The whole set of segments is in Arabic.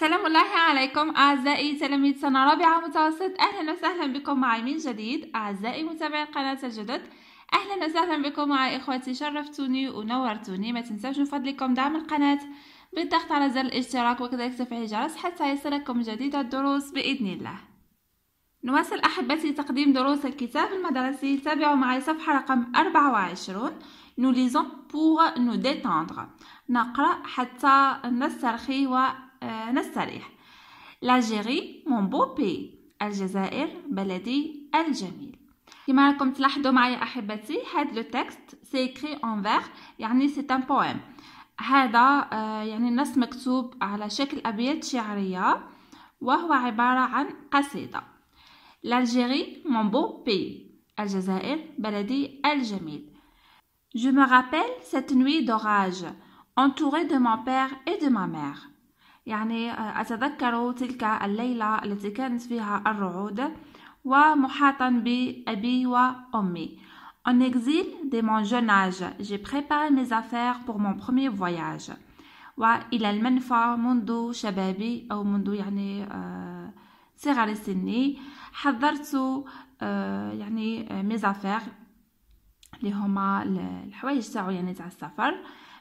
سلام الله عليكم أعزائي تلاميذ سنة رابعة متوسط أهلا وسهلا بكم معي من جديد أعزائي متابعي قناة الجدد أهلا وسهلا بكم معي إخواتي شرفتوني ونورتوني ما تنساوش من فضلكم دعم القناة بالضغط على زر الاشتراك وكذلك تفعيل الجرس حتى يصلكم جديد الدروس بإذن الله نواصل أحبتي تقديم دروس الكتاب المدرسي تابعوا معي صفحة رقم 24 nous lisons pour nous détendre نقرأ حتى نسترخي و آه، نستريح لاجيري مون بو بي الجزائر بلدي الجميل كما راكم تلاحظوا معي احبتي هذا لو تكست سي اكري اون فير يعني سي ان بويم هذا آه، يعني النص مكتوب على شكل ابيات شعريه وهو عباره عن قصيده لالجيري مون بو بي الجزائر بلدي الجميل Je me rappelle cette nuit d'orage, entourée de mon père et de ma mère. يعني آه، أتذكر تلك الليلة التي كانت فيها الرعود ومحاطا بأبي وأمي En exil dès mon jeune âge, j'ai préparé mes affaires pour mon premier voyage. وإلى المنفى منذ شبابي أو منذ يعني آه، صغر سني حضرت آه، يعني ميزافير اللي هما الحوايج تاعو يعني تاع السفر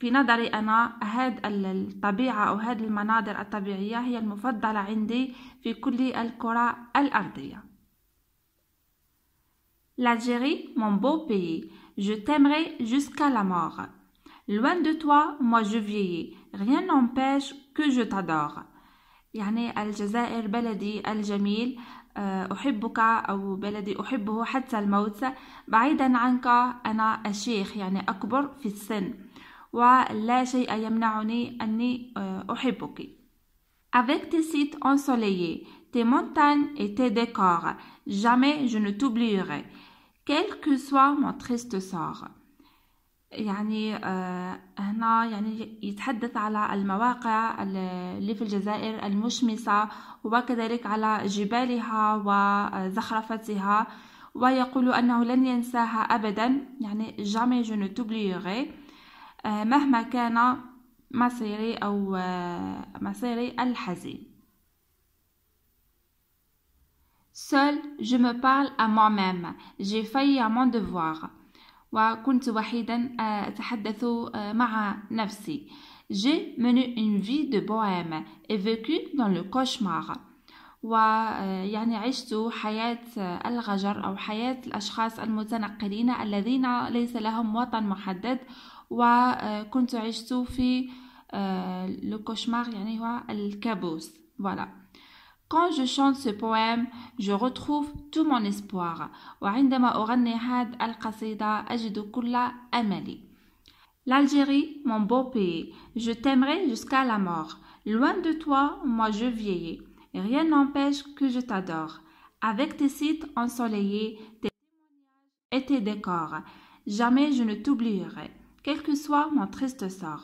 في نظري أنا هاد الطبيعة أو هاد المناظر الطبيعية هي المفضلة عندي في كل الكرة الأرضية L'Algérie, mon beau pays, je t'aimerai jusqu'à la mort. Loin de toi, moi je vieillis, rien n'empêche que je t'adore. يعني الجزائر بلدي الجميل آه، أحبك أو بلدي أحبه حتى الموت بعيدا عنك أنا أشيخ يعني أكبر في السن ولا شيء يمنعني أني آه، أحبك Avec tes sites ensoleillés, tes montagnes et tes décors, jamais je ne t'oublierai, quel que soit mon triste sort. يعني آه، هنا يعني يتحدث على المواقع اللي في الجزائر المشمسة وكذلك على جبالها وزخرفتها ويقول أنه لن ينساها أبدا يعني jamais je ne t'oublierai آه، مهما كان مصيري أو آه، مصيري الحزين Seul, جو me parle à moi-même. J'ai failli à mon devoir. وكنت وحيدا آه، أتحدث مع نفسي. J'ai mené une vie de bohème et vécu dans le cauchemar. ويعني عشت حياة الغجر أو حياة الأشخاص المتنقلين الذين ليس لهم وطن محدد وكنت عشتوا في cauchemar, يعني هو الكابوس voilà. Quand je chante ce poème, je retrouve tout mon espoir. وعندما أغني هذه القصيدة أجد كل أملي. L'Algérie, mon beau pays, je t'aimerai jusqu'à la mort. Loin de toi, moi je vieillis. Rien n'empêche que je t'adore. Avec tes sites ensoleillés, tes et tes décors, jamais je ne t'oublierai. كيل كو سوا مون triste سوغ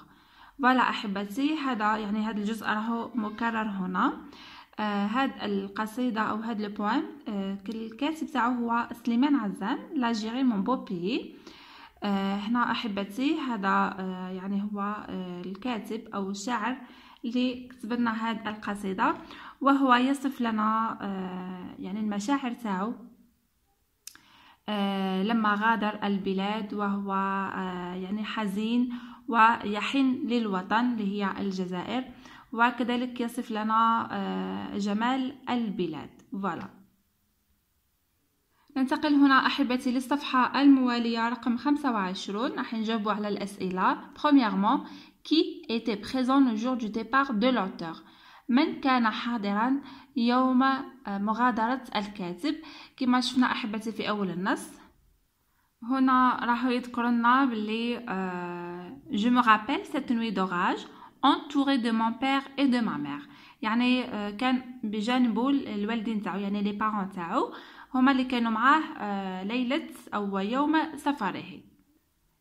فوالا احبتي هذا يعني هذا الجزء راهو مكرر هنا آه هاد القصيدة أو هاد البوام آه الكاتب تاعو هو سليمان عزام جيري مون بو بيي آه هنا أحبتي هذا آه يعني هو آه الكاتب أو الشاعر اللي كتب لنا هاد القصيدة وهو يصف لنا آه يعني المشاعر تاعو آه، لما غادر البلاد وهو آه، يعني حزين ويحن للوطن اللي هي الجزائر وكذلك يصف لنا آه، جمال البلاد فوالا ننتقل هنا أحبتي للصفحة الموالية رقم 25 راح نجاوبوا على الأسئلة بروميرمون كي ايتي بريزون لو جور دو ديبار دو لوتور من كان حاضرا يوم آه، مغادرة الكاتب كما شفنا أحبتي في أول النص هنا راح يذكر لنا باللي جو مو رابيل سيت نوي دوراج entouré de mon père et يعني آه، كان بجانبه الوالدين تاعو يعني لي بارون تاعو هما اللي كانوا معاه آه، ليلة أو يوم سفره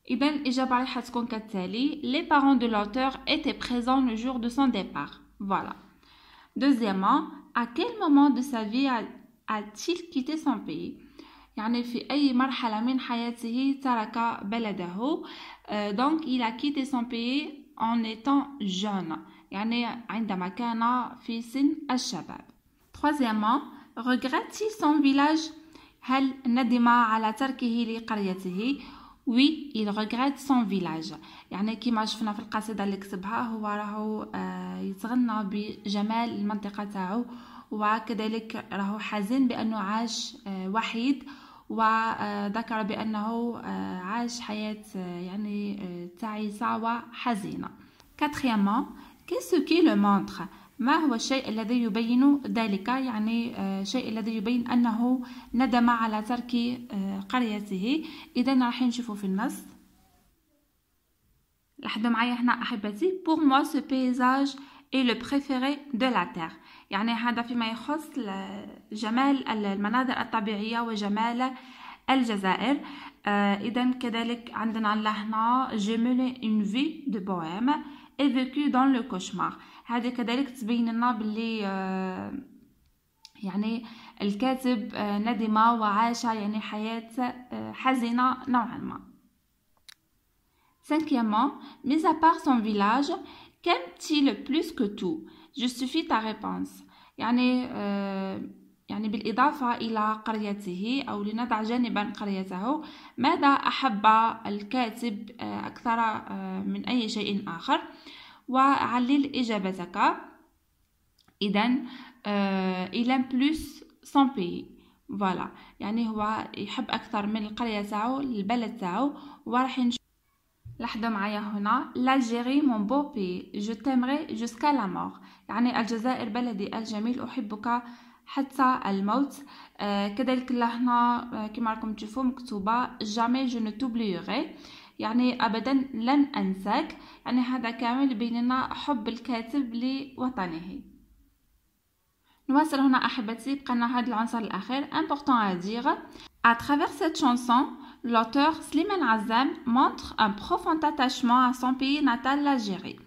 إذا الإجابة راح تكون كالتالي لي بارون دو لوتور étaient présents le jour de son départ voilà Deuxièmement, à quel moment de sa vie a-t-il quitté son pays يعني في أي مرحلة من حياته ترك بلده donc il a quitté son pays en étant jeune يعني Troisièmement, regrette-t-il son village هل ندم على تركه وي il regrette son village يعني كيما شفنا في القصيده اللي كتبها هو راهو آه، يتغنى بجمال المنطقه تاعو وكذلك راهو حزين بانه عاش آه، وحيد وذكر بانه آه، عاش حياه يعني تعيسه وحزينه quatriemement كيسو كي لو le ما هو الشيء الذي يبين ذلك يعني الشيء آه، الذي يبين أنه ندم على ترك آه، قريته إذا راح نشوفه في النص لحظة معايا هنا أحبتي pour moi ce paysage est le préféré de la terre يعني هذا فيما يخص جمال المناظر الطبيعية وجمال الجزائر آه إذا كذلك عندنا هنا j'ai mené une vie de bohème et vécu dans le cauchemar هذا كذلك تبين لنا باللي آه، يعني الكاتب آه، ندم وعاش يعني حياة آه، حزينة نوعا ما Cinquièmement, mis à part son village, qu'aime-t-il plus que tout Justifie ta réponse. يعني يعني بالإضافة إلى قريته أو لنضع جانبا قريته ماذا أحب الكاتب أكثر من أي شيء آخر؟ وعلل إجابتك إذا آه، إلى بلوس سون بي فوالا يعني هو يحب أكثر من القرية تاعو البلد تاعو وراح ينش... لاحظوا معايا هنا لالجيري مون بو بي جو تيمري جوسكا لا يعني الجزائر بلدي الجميل أحبك حتى الموت آه، كذلك لهنا آه، كما راكم تشوفوا مكتوبه جامي جو ne يعني أبدا لن la يعني هذا كامل بيننا حب الكاتب لوطنه avons هنا أحبتي بقنا هذا العنصر important à dire à travers cette chanson l'auteur Slimane Azam montre un profond attachement à son pays natal l'Algérie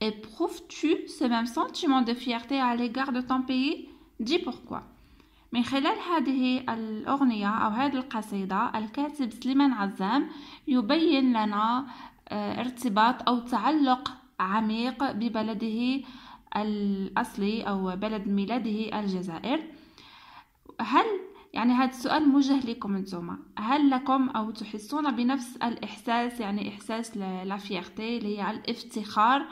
éprouves-tu ce même sentiment de fierté à l'égard de ton pays Dis pourquoi. من خلال هذه الأغنية أو هذه القصيدة الكاتب سليمان عزام يبين لنا آه، ارتباط أو تعلق عميق ببلده الأصلي أو بلد ميلاده الجزائر هل يعني هذا السؤال موجه لكم انتوما هل لكم او تحسون بنفس الاحساس يعني احساس لا فيغتي اللي هي الافتخار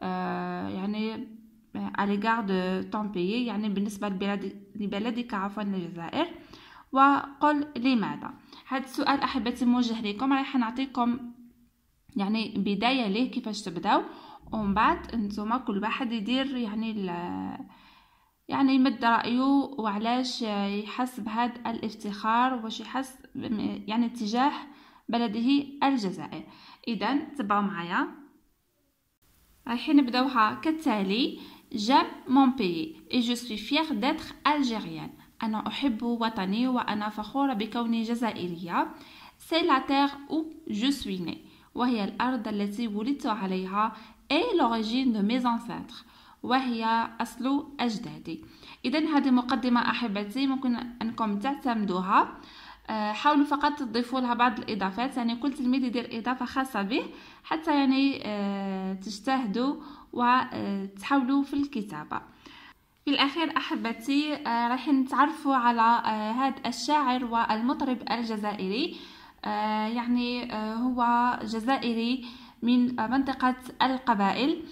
آه يعني على غارد طون يعني بالنسبه لبلاد لبلدك عفوا الجزائر وقل لماذا هذا السؤال احبتي موجه لكم رايح نعطيكم يعني بدايه ليه كيفاش تبداو ومن بعد نتوما كل واحد يدير يعني يعني يمد رايه وعلاش يحس بهذا الافتخار واش يحس يعني تجاه بلده الجزائر اذا تبعوا معايا رايحين نبداوها كالتالي J'aime mon pays et je suis fière d'être algérienne. أنا أحب وطني وأنا فخورة بكوني جزائرية. C'est la terre où je suis née وهي الأرض التي ولدت عليها et l'origine de mes ancêtres وهي أصل أجدادي. إذا هذه مقدمة أحبتي ممكن أنكم تعتمدوها. آه، حاولوا فقط تضيفوا لها بعض الاضافات يعني كل تلميذ يدير اضافه خاصه به حتى يعني آه، تجتهدوا وتحاولوا آه، في الكتابه في الأخير أحبتي راح نتعرفوا على هذا الشاعر والمطرب الجزائري يعني هو جزائري من منطقة القبائل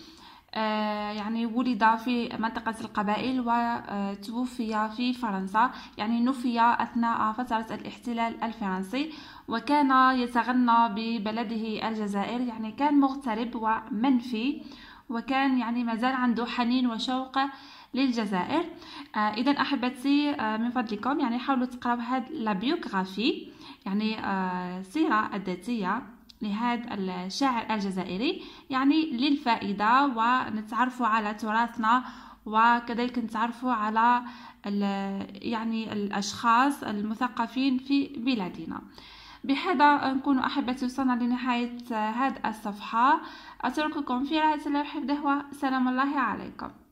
آه، يعني ولد في منطقة القبائل وتوفي في فرنسا يعني نفي أثناء فترة الاحتلال الفرنسي وكان يتغنى ببلده الجزائر يعني كان مغترب ومنفي وكان يعني مازال عنده حنين وشوق للجزائر آه اذا احبتي آه من فضلكم يعني حاولوا تقراو هاد البيوغرافي يعني آه السيره الذاتيه لهذا الشاعر الجزائري يعني للفائدة ونتعرفوا على تراثنا وكذلك نتعرفوا على يعني الأشخاص المثقفين في بلادنا بهذا نكون أحبتي وصلنا لنهاية هذه الصفحة أترككم في رعاية الله وحفظه وسلام الله عليكم